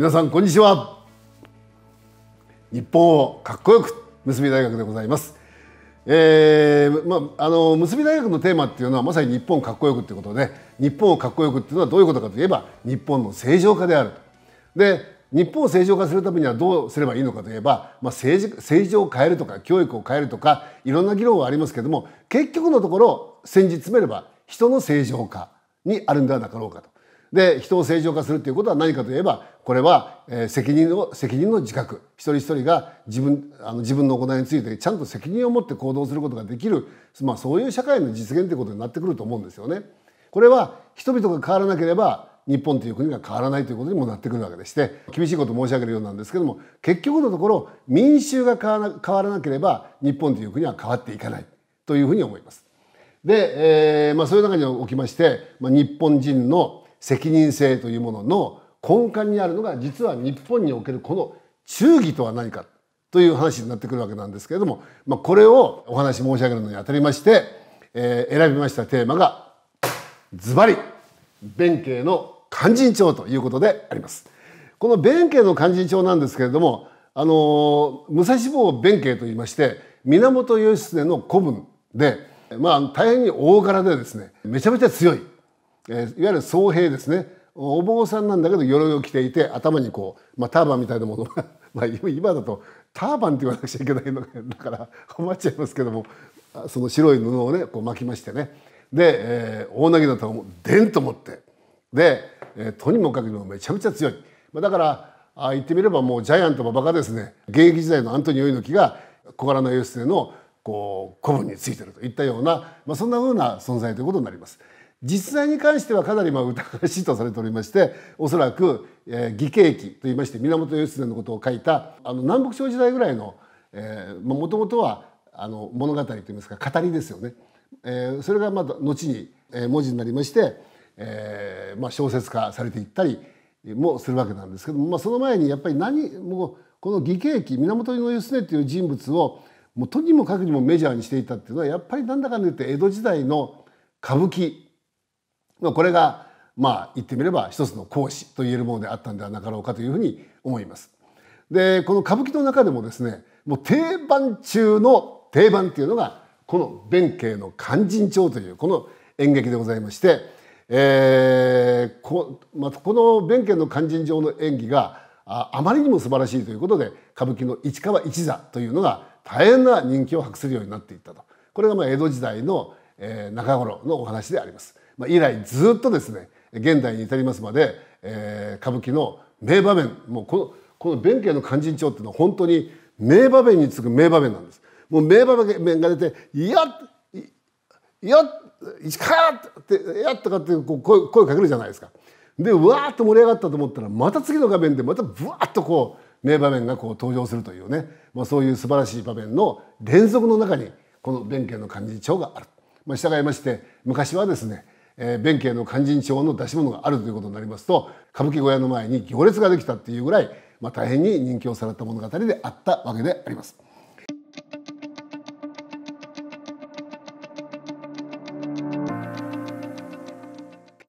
皆さんこんにちは日本をかっこよく結び大学でございます、えーまあ、あの結び大学のテーマっていうのはまさに日本をかっこよくってことで日本をかっこよくっていうのはどういうことかといえば日本の正常化であるで日本を正常化するためにはどうすればいいのかといえば、まあ、政治政治を変えるとか教育を変えるとかいろんな議論はありますけども結局のところ先日詰めれば人の正常化にあるんではなかろうかと。で人を正常化するということは何かといえばこれは、えー、責任の責任の自覚一人一人が自分あの自分の行いについてちゃんと責任を持って行動することができる、まあ、そういう社会の実現ということになってくると思うんですよね。これは人々が変わらなければ日本という国が変わらないということにもなってくるわけでして厳しいことを申し上げるようなんですけども結局のところ民衆が変わらなければ日本という国は変わっていかないというふうに思います。で、えーまあ、そういう中におきまして、まあ、日本人の責任性というものの根幹にあるのが実は日本におけるこの忠義とは何かという話になってくるわけなんですけれども、まあ、これをお話申し上げるのにあたりまして、えー、選びましたテーマがズバリ弁慶の勧進帳ということであります。この弁慶の勧進帳なんですけれども、あの武蔵坊弁慶と言いまして源義経の古文で、まあ、大変に大柄でですねめちゃめちゃ強いえー、いわゆる僧兵ですねお坊さんなんだけど鎧を着ていて頭にこう、まあ、ターバンみたいなものが まあ今だとターバンって言わなくちゃいけないのだから困っちゃいますけどもその白い布をねこう巻きましてねで、えー、大なぎをでんと持ってで、えー、とにもかくにもめちゃめちゃ強い、まあ、だからあ言ってみればもうジャイアントもバカですね現役時代のアントニオ猪木が小柄な義経のこう古文についてるといったような、まあ、そんなふうな存在ということになります。実際に関してはかなりまあ疑わしいとされておりましておそらく、え義経記といいまして源義経のことを書いたあの南北朝時代ぐらいのもともとはあの物語といいますか語りですよね、えー、それがまた後に文字になりまして、えーまあ、小説化されていったりもするわけなんですけども、まあ、その前にやっぱり何もこの義経記源義経という人物をもうとにもかくにもメジャーにしていたっていうのはやっぱりなんだかんだ言って江戸時代の歌舞伎これがまあ言ってみれば一つの講師と言えるものであったんではなかろうかというふうに思います。でこの歌舞伎の中でもですねもう定番中の定番っていうのがこの弁慶の勧進帳というこの演劇でございまして、えーこまあ、この弁慶の勧進帳の演技がああまりにも素晴らしいということで歌舞伎の市川一座というのが大変な人気を博するようになっていったとこれがまあ江戸時代の、え中頃のお話であります。まあ、以来ずっとですね現代に至りますまで、えー、歌舞伎の名場面もうこのこの弁慶の勧進帳っていうのは本当に名場面に次ぐ名場面なんです。もう名場面が出て「いやっやっ石川!」って「やっ!」とかってこう声声かけるじゃないですか。でわーっと盛り上がったと思ったらまた次の画面でまたぶわっとこう名場面がこう登場するというね、まあ、そういう素晴らしい場面の連続の中にこの弁慶の勧進帳がある。まあ、従いまして昔はですねえー、弁慶の勧進帳の出し物があるということになりますと歌舞伎小屋の前に行列ができたっていうぐらい、まあ、大変に人気をさらった物語であったわけであります。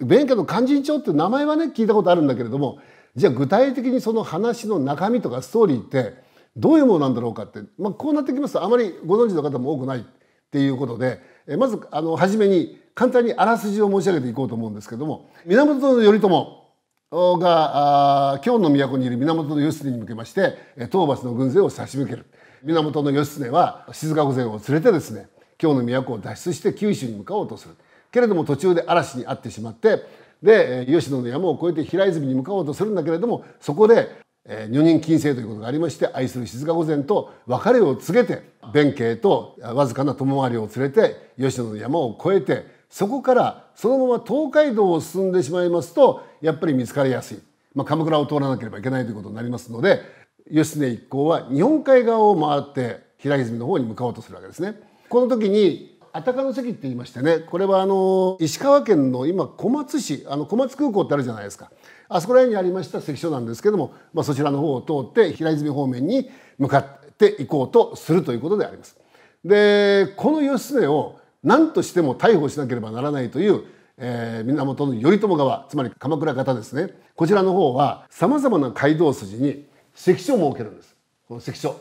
弁慶の勧進帳って名前はね聞いたことあるんだけれどもじゃあ具体的にその話の中身とかストーリーってどういうものなんだろうかって、まあ、こうなってきますとあまりご存知の方も多くないっていうことでまずあの初めに簡単にあらすじを申し上げていこうと思うんですけども源頼朝が京の都にいる源義経に向けまして討伐の軍勢を差し向ける源義経は静御前を連れてですね京の都を脱出して九州に向かおうとするけれども途中で嵐に遭ってしまってで吉野の山を越えて平泉に向かおうとするんだけれどもそこでえー、女人禁制ということがありまして愛する静御前と別れを告げて弁慶とわずかな友回りを連れて吉野の山を越えてそこからそのまま東海道を進んでしまいますとやっぱり見つかりやすい、まあ、鎌倉を通らなければいけないということになりますので義経一行は日本海側を回って平泉の方に向かおうとするわけですね。この時にあたかの関って言いましてねこれはあの石川県の今小松市あの小松空港ってあるじゃないですか。あそこら辺にありました関所なんですけども、まあ、そちらの方を通って平泉方面に向かっていこうとするということであります。でこの義経を何としても逮捕しなければならないという、えー、源頼朝側つまり鎌倉方ですねこちらの方はさまざまな街道筋に関所を設けるんです。この関所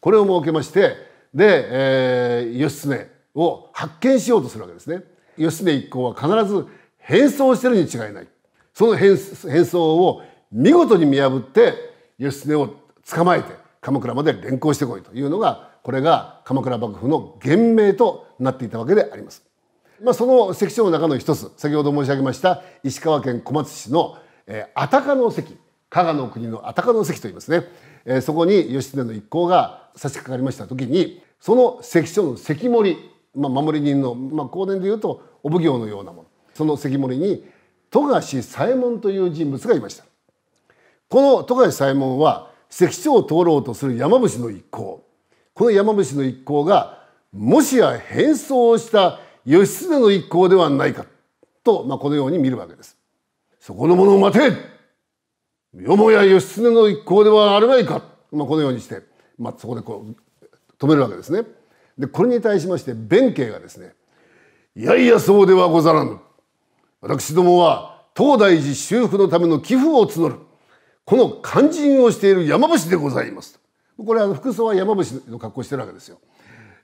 これを設けましてで、えー、義経を発見しようとするわけですね。義経一行は必ず変装してるに違いない。その変変装を見事に見破って義経を捕まえて鎌倉まで連行してこいというのがこれが鎌倉幕府の厳命となっていたわけであります。まあ、その関所の中の一つ先ほど申し上げました石川県小松市の、えー、安宅の関加賀の国の安宅の関といいますね、えー、そこに義経の一行が差し掛かりました時にその関所の関守、まあ、守り人の、まあ、後年でいうとお奉行のようなものその関守に富樫左衛門という人物がいましたこの富樫左衛門は関所を通ろうとする山伏の一行この山伏の一行がもしや変装をした義経の一行ではないかと、まあ、このように見るわけです。そこの者を待てよもや義経の一行ではあるまいか、まあ、このようにして、まあ、そこでこう止めるわけですね。でこれに対しまして弁慶がですね「いやいやそうではござらぬ」私どもは東大寺修復のための寄付を募るこの肝心をしている山伏でございますこれあの服装は山伏の格好してるわけですよ。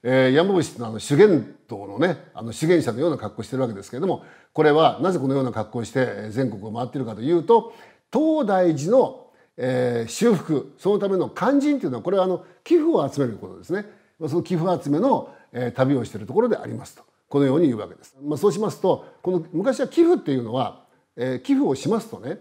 えー、山伏のあの修験道のねあの修験者のような格好してるわけですけれどもこれはなぜこのような格好をして全国を回ってるかというと東大寺の、えー、修復そのための勧進というのはこれはあの寄付を集めることですねその寄付集めの、えー、旅をしてるところでありますと。このように言うわけです。まあ、そうしますとこの昔は寄付っていうのは、えー、寄付をしますとね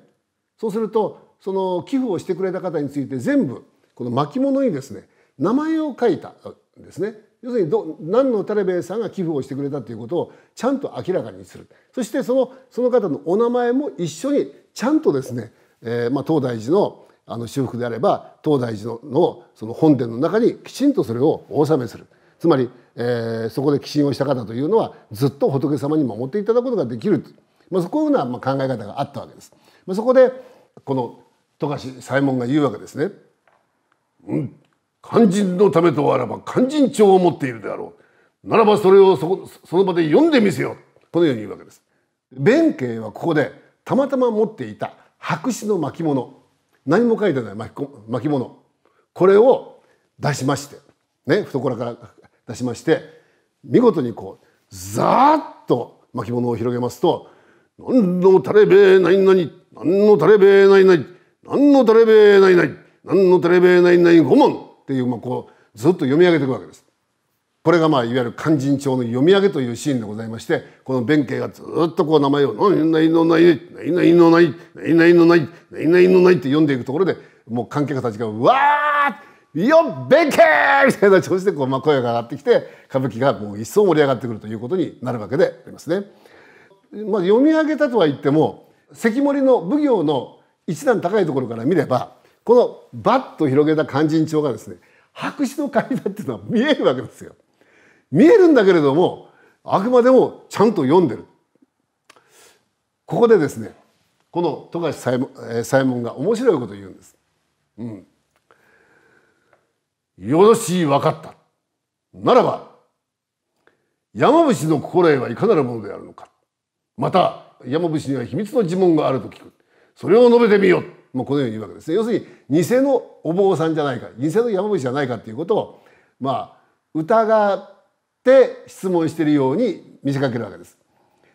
そうするとその寄付をしてくれた方について全部この巻物にですね名前を書いたんですね。要するにど何のレベ衛さんが寄付をしてくれたということをちゃんと明らかにするそしてそのその方のお名前も一緒にちゃんとですね、えーまあ、東大寺のあの修復であれば東大寺ののその本殿の中にきちんとそれをお納めするつまりえー、そこで寄進をした方というのはずっと仏様に守っていただくことができるまあ、そういうような考え方があったわけです。まあ、そこでこの富樫左衛門が言うわけですね。うん肝心のためとあらば肝心帳を持っているであろうならばそれをそその場で読んでみせよこのように言うわけです。弁慶はここでたまたま持っていた白紙の巻物何も書いてない巻巻物これを出しましてね懐から出しまして見事にこうザーッと巻物を広げますと「何のたれべ何々何のたれべ何々何のたれべ何々何のたれべ何々五問」っていう、まあ、こうずっと読み上げていくわけです。これがまあいわゆる「勧進帳」の読み上げというシーンでございましてこの弁慶がずっとこう名前を「何々のない何々のない何々のない何々のない」って読んでいくところでもう関係客たちが「わーよっ弁慶みたいな調子でこう、まあ、声が上がってきて歌舞伎がもう一層盛り上がってくるということになるわけでありますね。まあ、読み上げたとは言っても関森の奉行の一段高いところから見ればこのバッと広げた勧進帳がですね白紙の紙だっていうのは見えるわけですよ。見えるんだけれどもあくまでもちゃんと読んでる。ここでですねこの富樫左衛門が面白いことを言うんです。うん、よろしい分かった。ならば、山伏の心得はいかなるものであるのか。また、山伏には秘密の呪文があると聞く。それを述べてみよう。まあ、このように言うわけですね。要するに、偽のお坊さんじゃないか、偽の山伏じゃないかということを、まあ、疑って質問しているように見せかけるわけです。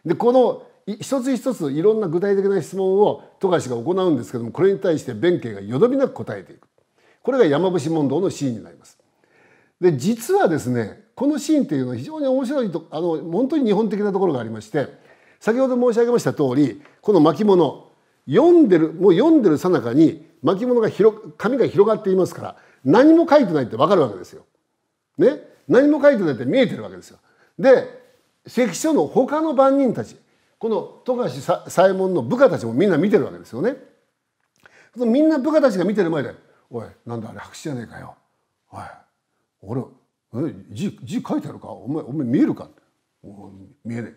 で、この一つ一ついろんな具体的な質問を富樫が行うんですけども、これに対して弁慶がよどみなく答えていく。これが山伏問答のシーンになります。で実はですねこのシーンっていうのは非常に面白いとあの本当に日本的なところがありまして先ほど申し上げました通りこの巻物読んでるもう読んでるさなかに巻物が広紙が広がっていますから何も書いてないって分かるわけですよ。ね何も書いてないって見えてるわけですよ。で関所の他の番人たちこの富樫左衛門の部下たちもみんな見てるわけですよね。みんな部下たちが見てる前で「おいなんだあれ白紙じゃねえかよおい俺え字字書いてあるかお前お前見えるか」お見えねえ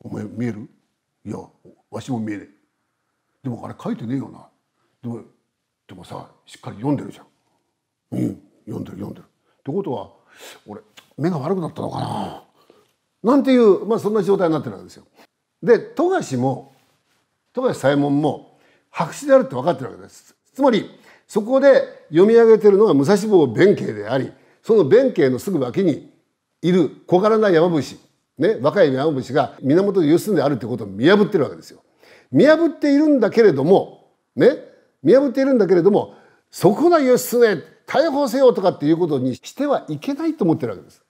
お前見えるいやわしも見えねえでもあれ書いてねえよなでもでもさしっかり読んでるじゃんうん読んでる読んでるってことは俺目が悪くなったのかななんていう、まあ、そんな状態になってるわけですよ。で富樫も富樫左衛門も白紙であるって分かってるわけです。つまりそこで読み上げてるのが武蔵坊弁慶でありその弁慶のすぐ脇にいる小柄な山伏、ね、若い山伏が源義経であるということを見破ってるわけですよ。見破っているんだけれどもね見破っているんだけれどもそこの義経逮捕せよとかっていうことにしてはいけないと思ってるわけです。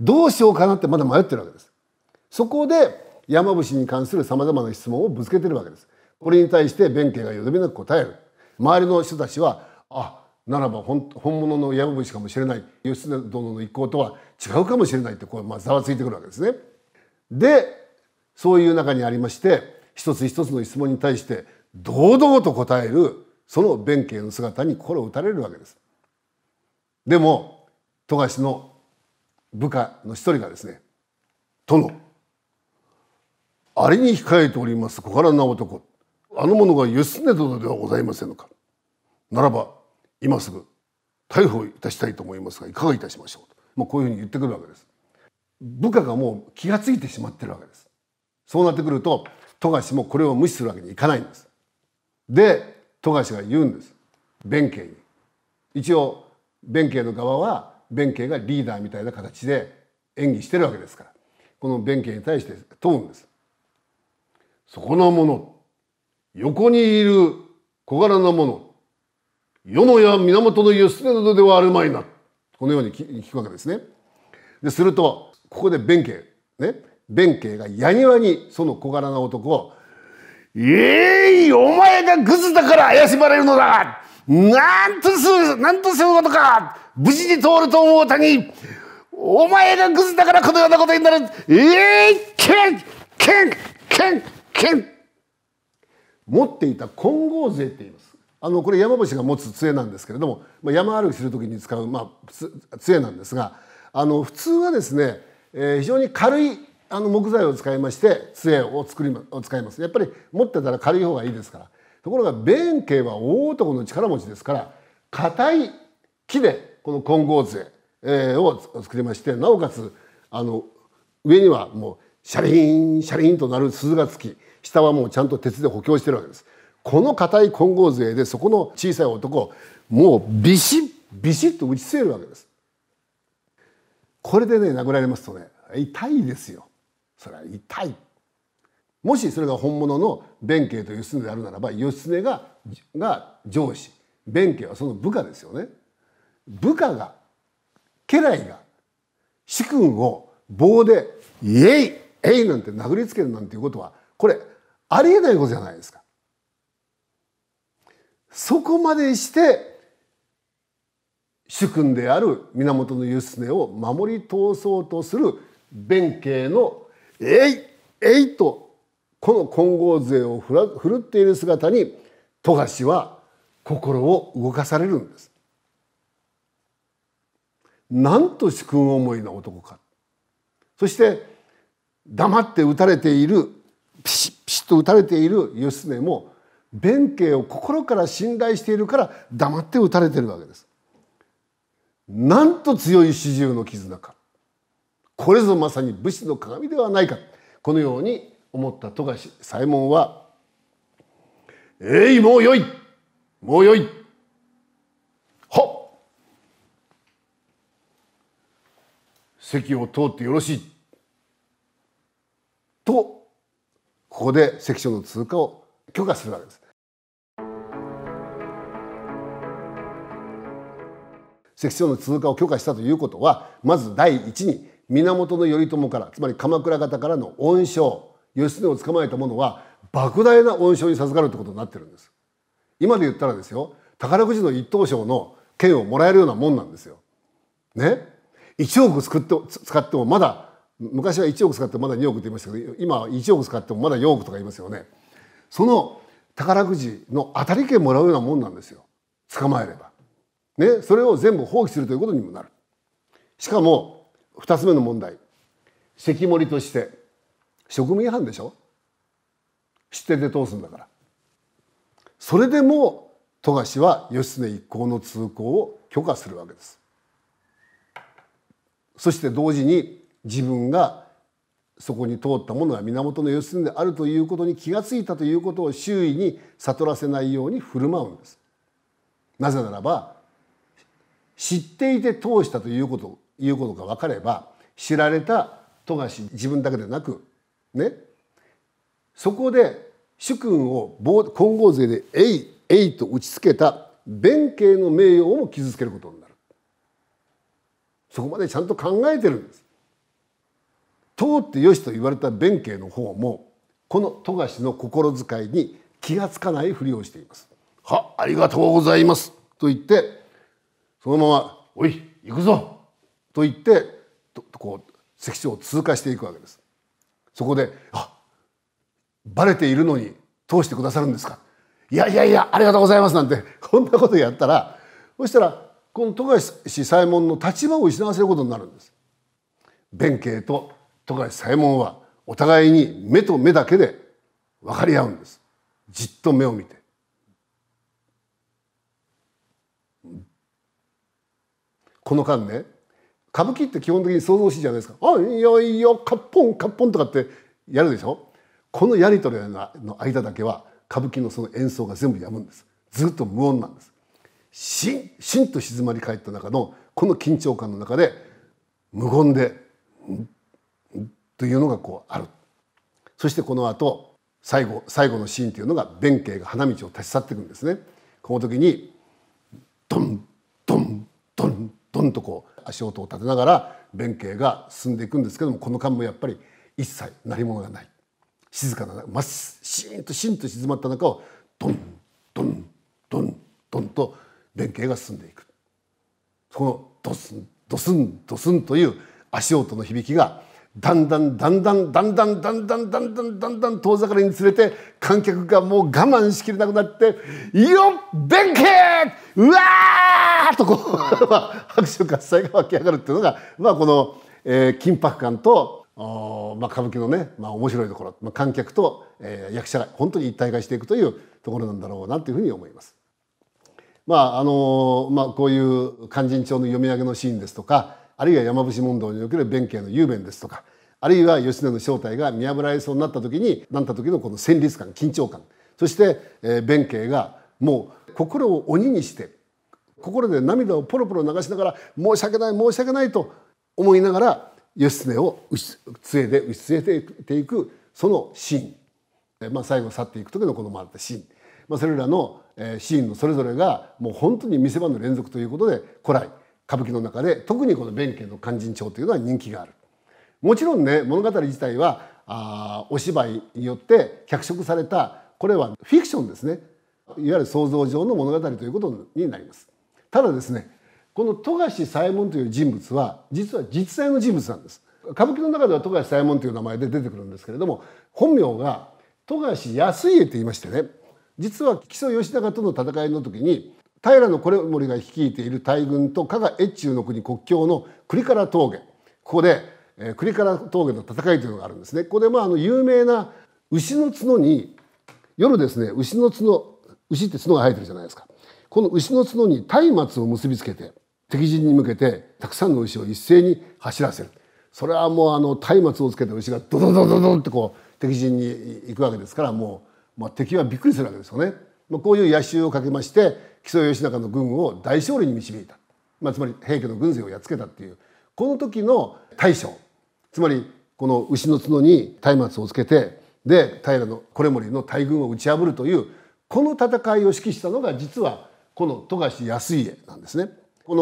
どうしようかなってまだ迷ってるわけです。そこで山伏に関するさまざまな質問をぶつけてるわけです。これに対して弁慶がよどみなく答える。周りの人たちはあならば本物の山伏かもしれない義経殿の一行とは違うかもしれないってこうまあざわついてくるわけですね。でそういう中にありまして一つ一つの質問に対して堂々と答えるその弁慶の姿に心を打たれるわけです。でも富樫の部下の一人がですね「殿あれに控えております小柄な男あの者が義経殿ではございませぬかならば今すぐ逮捕いたしたいと思いますがいかがいたしましょうと、まあ、こういうふうに言ってくるわけです部下がもう気が付いてしまってるわけですそうなってくると富樫もこれを無視するわけにいかないんですで富樫が言うんです弁慶に一応弁慶の側は弁慶がリーダーみたいな形で演技してるわけですからこの弁慶に対して問うんですそこのもの横にいる小柄な者、世のや源の義経などではあるまいな。このように聞くわけですね。ですると、ここで弁慶、ね、弁慶がやにわにその小柄な男を、えい、ー、お前がグズだから怪しまれるのだなんとす、る、なんとすることか無事に通ると思うたに、お前がグズだからこのようなことになるえい、ー、けんけんけんけん持っていた金剛勢って言いますあのこれ山伏が持つ杖なんですけれども、まあ、山歩きする時に使う、まあ、杖なんですがあの普通はですね、えー、非常に軽いあの木材を使いまして杖を作り、ま、を使いますやっぱり持ってたら軽い方がいいですからところが弁慶は大男の力持ちですから硬い木でこの金剛杖、えー、を作りましてなおかつあの上にはもうシャリンシャリンとなる鈴がつき下はもうちゃんと鉄で補強してるわけですこの硬い金剛勢でそこの小さい男もうビシッビシッと打ち据えるわけですこれでね殴られますとね痛いですよそれは痛いもしそれが本物の弁慶と義経であるならば義経がが上司弁慶はその部下ですよね部下が家来が主君を棒で「イエイエイ!」なんて殴りつけるなんていうことはこれありえないことじゃないですか。そこまでして主君である源義経を守り通そうとする弁慶の「えいえい!」とこの金剛勢をふらるっている姿に富樫は心を動かされるんです。なんと主君思いの男かそして黙って打たれているピシッピシッと打たれている義経も弁慶を心から信頼しているから黙って打たれてるわけです。なんと強い四十の絆かこれぞまさに武士の鏡ではないかこのように思った富樫左衛門は「えいもうよいもうよいはっ席を通ってよろしい」ここで関所の通過を許可するわけです。関所の通過を許可したということはまず第一に源頼朝からつまり鎌倉方からの恩賞義経を捕まえたものは莫大な恩賞に授かるってことになってるんです。今で言ったらですよ宝くじの一等賞の券をもらえるようなもんなんですよ。ね1億作って使ってもまだ昔は1億使ってまだ2億って言いましたけど今は1億使ってもまだ4億とか言いますよねその宝くじの当たり券もらうようなもんなんですよ捕まえれば、ね、それを全部放棄するということにもなるしかも2つ目の問題関森として職務違反でしょ知ってて通すんだからそれでも富樫は義経一行の通行を許可するわけですそして同時に自分がそこに通ったものが源義経であるということに気がついたということを周囲に悟らせないように振る舞うんです。なぜならば知っていて通したというこということが分かれば知られた富樫自分だけでなくねそこで主君を金剛勢で「えいえい」と打ちつけた弁慶の名誉をも傷つけることになるそこまでちゃんと考えてるんです通ってよしと言われた弁慶の方もこの富樫の心遣いに気がつかないふりをしています。はありがとうございますと言ってそのまま「おい行くぞ!」と言ってこう関所を通過していくわけです。そこで「あバレているのに通してくださるんですか?」「いやいやいやありがとうございます」なんてこんなことやったらそしたらこの富樫左衛門の立場を失わせることになるんです。弁慶ととか左衛門はお互いに目と目だけで分かり合うんですじっと目を見て。この間ね歌舞伎って基本的に創しいじゃないですか「あいよいよカッポンカッポン」とかってやるでしょこのやり取りの間だけは歌舞伎のその演奏が全部やむんですずっと無音なんですしんしんと静まり返った中のこの緊張感の中で無言で「ん?」というのがこうあるそしてこの後最後最後のシーンというのが弁慶が花道を立ち去っていくんですねこの時にドンドンドンドンとこう足音を立てながら弁慶が進んでいくんですけどもこの間もやっぱり一切何者がない静かなまっしーんとしんと静まった中をドンドンドンドンと弁慶が進んでいくこのドスンドスンドスンという足音の響きがだんだんだんだんだんだんだんだんだんだんだんだん遠ざかりにつれて観客がもう我慢しきれなくなって「よっ弁慶うわー!」とこう 拍手喝采が湧き上がるっていうのが、まあ、この、えー、緊迫感と、まあ、歌舞伎のね、まあ、面白いところ、まあ、観客と、えー、役者が本当に一体化していくというところなんだろうなというふうに思います。まああのまあ、こういう「勧進帳」の読み上げのシーンですとかあるいは山伏問答における弁慶の雄弁ですとかあるいは義経の正体が見破られそうになった時になった時のこの戦慄感緊張感そして、弁慶がもう心を鬼にして心で涙をポロポロ流しながら申し訳ない申し訳ないと思いながら義経を杖で打ち据えていくそのシーン、まあ、最後去っていく時のこの回ったシーン、まあ、それらのシーンのそれぞれがもう本当に見せ場の連続ということで古来歌舞伎の中で特にこの弁慶の勧進帳というのは人気がある。もちろんね物語自体はあお芝居によって脚色されたこれはフィクションですねいわゆる想像上の物語ということになります。ただですねこの富樫左衛門という人物は実は実在の人物なんです歌舞伎の中では富樫左衛門という名前で出てくるんですけれども本名が富樫康家と言いましてね実は木曽義仲との戦いの時に平れ盛が率いている大軍と加賀越中の国国境の栗から峠ここで、え栗から峠の戦いというのがあるんですね。ここでまああの有名な牛の角に夜ですね牛の角牛って角が生えてるじゃないですかこの牛の角に松明を結びつけて敵陣に向けてたくさんの牛を一斉に走らせるそれはもうあの松明をつけて牛がドドドドドンってこう敵陣に行くわけですからもう、まあ、敵はびっくりするわけですよね。まこういう野襲をかけまして木曽義仲の軍を大勝利に導いた、まあ、つまり平家の軍勢をやっつけたっていうこの時の大将つまりこの牛の角に松明をつけてで平のこれ森の大軍を打ち破るというこの戦いを指揮したのが実はこの富樫康家なんですね。こ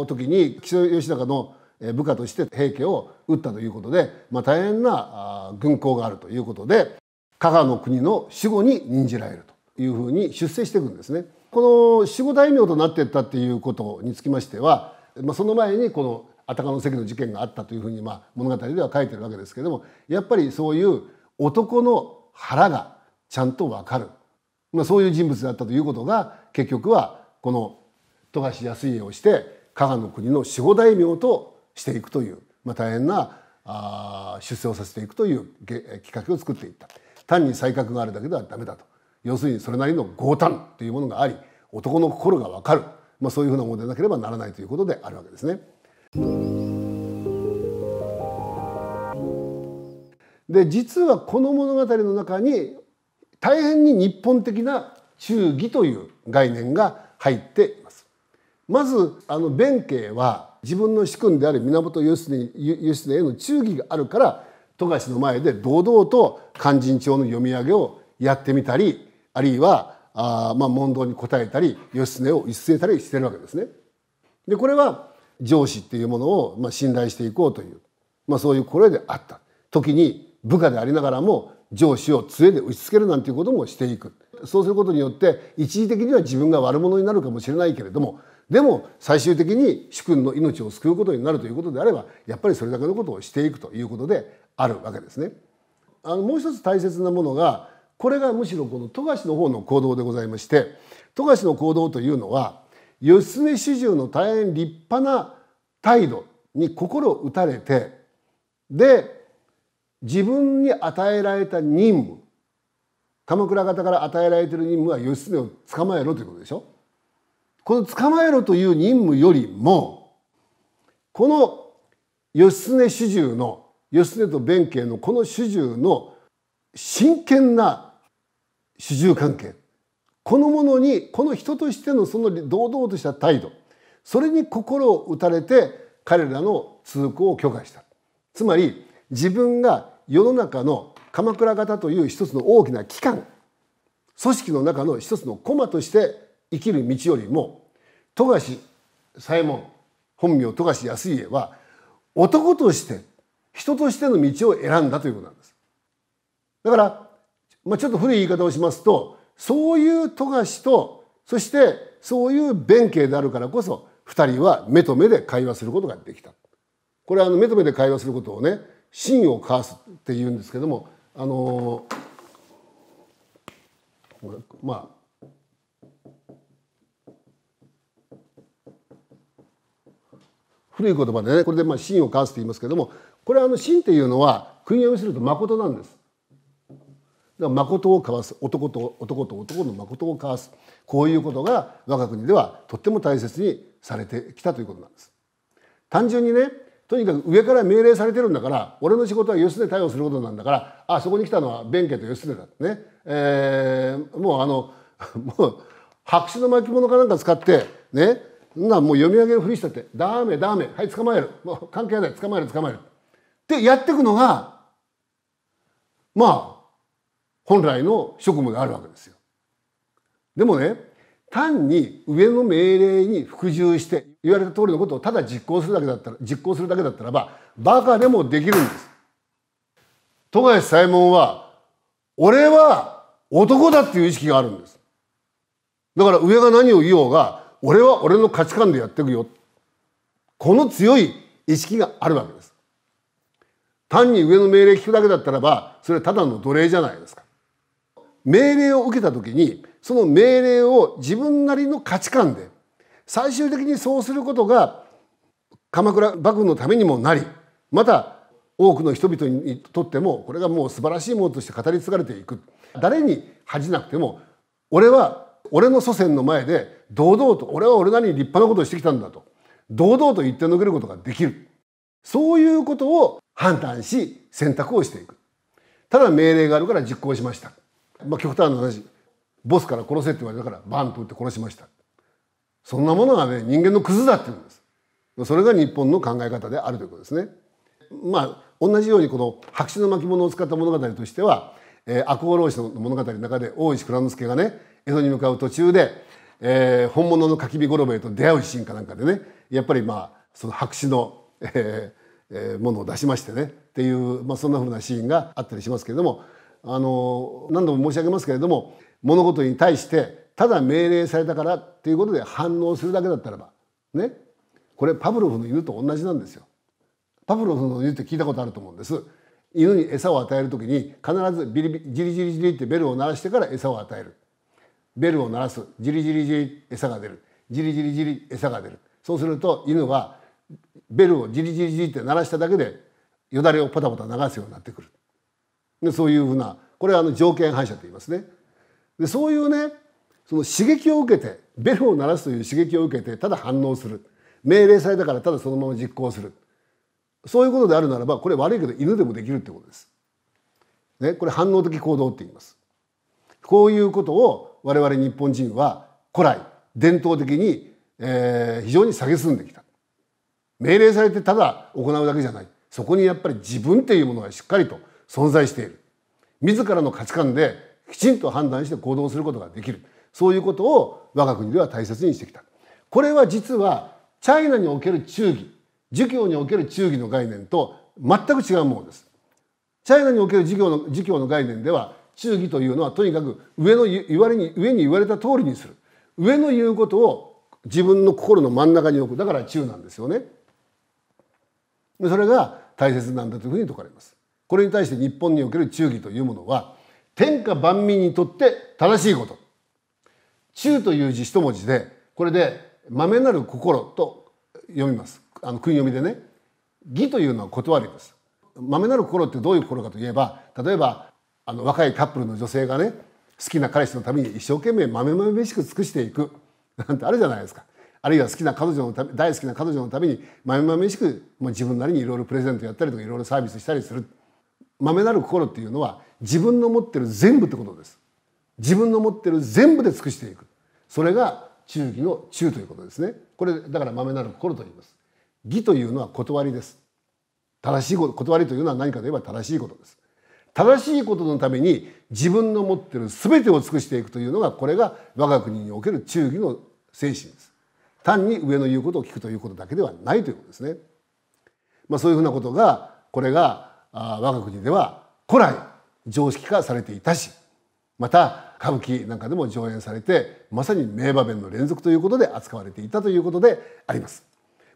の時に木曽義仲の部下として平家を討ったということで、まあ、大変な軍功があるということで加賀の国の守護に任じられるというふうに出世していくんですね。この守護大名となっていったっていうことにつきましては、まあ、その前にこのあたかの関の事件があったというふうに、まあ、物語では書いてるわけですけれどもやっぱりそういう男の腹がちゃんと分かる、まあ、そういう人物だったということが結局はこの富樫康家をして加賀の国の守護大名としていくという、まあ、大変なあ出世をさせていくというきっかけを作っていった単に才覚があるだけではダメだと要するにそれなりの強胆というものがあり男の心がわかる、まあ、そういうふうなものでなければならないということであるわけですね。で実はこの物語の中に大変に日本的な忠義という概念が入っています。まずあの弁慶は自分の主君である源義経義経への忠義があるから富樫の前で堂々と「勧進帳」の読み上げをやってみたりあるいはあまあ問答に答えたり義経を一斉たりしてるわけですね。でこれは上司っていうものをまあ信頼していこうという、まあ、そういう心であった時に部下でありながらも上司を杖で打ちつけるなんていうこともしていくそうすることによって一時的には自分が悪者になるかもしれないけれどもでも最終的に主君の命を救うことになるということであればやっぱりそれだけのことをしていくということであるわけですね。あのもう一つ大切なものがこれがむしろこの富樫の方の行動でございまして富樫の行動というのは義経始終の大変立派な態度に心を打たれてで自分に与えられた任務鎌倉方から与えられてる任務は義経を捕まえろということでしょこの捕まえろという任務よりもこの義経主従の義経と弁慶のこの主従の真剣な主従関係このものにこの人としてのその堂々とした態度それに心を打たれて彼らの通行を許可したつまり自分が世の中の鎌倉型という一つの大きな機関組織の中の一つの駒として生きる道よりも富樫左衛門本名富樫康家は男として人としての道を選んだということなんです。だからまあ、ちょっと古い言い方をしますとそういう富樫とそしてそういう弁慶であるからこそ2人は目と目で会話することができた。これはあの目と目で会話することをね真を交わすっていうんですけどもあのー、まあ古い言葉でねこれでまあ真を交わすと言いますけどもこれあの真っていうのは訓読みすると誠なんです。だから誠を交わす男と男と男の誠を交わすこういうことが我が国ではとっても大切にされてきたということなんです。単純にねとにかく上から命令されてるんだから俺の仕事は義経対応することなんだからあそこに来たのは弁慶と義経だってね、えー、もうあの もう白紙の巻物かなんか使ってねなもう読み上げるふりしたって「ダメダメはい捕まえるもう関係ない捕まえる捕まえる」ってやっていくのがまあ本来の職務があるわけですよ。でもね単に上の命令に服従して言われた通りのことをただ実行するだけだったら実行するだけだったらばバカでもできるんです。富樫左衛門は俺は男だっていう意識があるんです。だから上が何を言おうが俺は俺の価値観でやっていくよ。この強い意識があるわけです。単に上の命令聞くだけだったらばそれはただの奴隷じゃないですか。命令を受けた時にその命令を自分なりの価値観で最終的にそうすることが鎌倉幕府のためにもなりまた多くの人々にとってもこれがもう素晴らしいものとして語り継がれていく誰に恥じなくても俺は俺の祖先の前で堂々と俺は俺なりに立派なことをしてきたんだと堂々と言ってのけることができるそういうことを判断し選択をしていくただ命令があるから実行しましたまあ、極端な話ボスから殺せって言われたからバンと撃って殺しましたそんなものがね人間のクズだって言うんですそれが日本の考え方であるということですねまあ同じようにこの白紙の巻物を使った物語としては、えー、赤穂浪士の物語の中で大石蔵之助がね江戸に向かう途中で、えー、本物のかき火五郎兵衛と出会うシーンかなんかでねやっぱりまあその白紙の、えーえー、ものを出しましてねっていう、まあ、そんなふうなシーンがあったりしますけれどもあの何度も申し上げますけれども物事に対してただ命令されたからっていうことで反応するだけだったらばねこれパブロフの犬と同じなんですよ。パブロフの犬って聞いたことあると思うんです。犬に餌を与える時に必ずビリビリジリジリジリってベルを鳴らしてから餌を与える。ベルを鳴らすジリジリジリ餌が出るジリジリジリ餌が出るそうすると犬はベルをジリジリジリって鳴らしただけでよだれをパタパタ流すようになってくるでそういうふうなこれはあの条件反射と言いますね。でそういうねその刺激を受けてベルを鳴らすという刺激を受けてただ反応する命令されたからただそのまま実行するそういうことであるならばこれ悪いけど犬でもできるってことです。ね、これ反応的行動って言います。こういうことを我々日本人は古来伝統的に、えー、非常に蔑んできた。命令されてただ行うだけじゃないそこにやっぱり自分っていうものがしっかりと存在している自らの価値観できちんと判断して行動することができるそういうことを我が国では大切にしてきたこれは実はチャイナにおける忠義儒教における忠義の概念と全く違うものですチャイナにおける儒教の儒教の概念では忠義というのはとにかく上の言われに上に言われた通りにする上の言うことを自分の心の真ん中に置くだから忠なんですよねそれが大切なんだというふうに説かれますこれに対して日本における忠義というものは天下万民にとって正しいこと忠という字一文字でこれでまめなる心と読みますあの訓読みでね義というのは断りですまめなる心ってどういう心かといえば例えばあの若いカップルの女性がね好きな彼氏のために一生懸命まめまめしく尽くしていくなんてあるじゃないですかあるいは好きな彼女のため大好きな彼女のためにまめまめしく、まあ、自分なりにいろいろプレゼントやったりとかいろいろサービスしたりする。豆なる心っていうのは自分の持ってる全部ってことです自分の持ってる全部で尽くしていくそれが忠義の忠ということですねこれだから豆なる心と言います義というのは断りです正しいこと断りというのは何かといえば正しいことです正しいことのために自分の持ってる全てを尽くしていくというのがこれが我が国における忠義の精神です単に上の言うことを聞くということだけではないということですねまあそういうふうなことがこれが我が国では古来常識化されていたしまた歌舞伎なんかでも上演されてまさに名場面の連続ということで扱われていたということであります。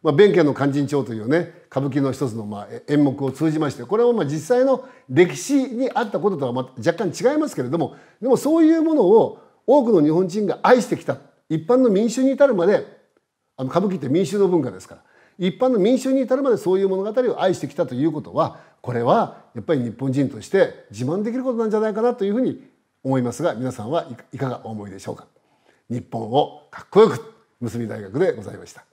まあ、弁慶の勧進帳というね歌舞伎の一つのまあ演目を通じましてこれはまあ実際の歴史にあったこととはまあ若干違いますけれどもでもそういうものを多くの日本人が愛してきた一般の民衆に至るまであの歌舞伎って民衆の文化ですから一般の民衆に至るまでそういう物語を愛してきたということはこれはやっぱり日本人として自慢できることなんじゃないかなというふうに思いますが皆さんはいかがお思いでしょうか。日本をかっこよく結び大学でございました。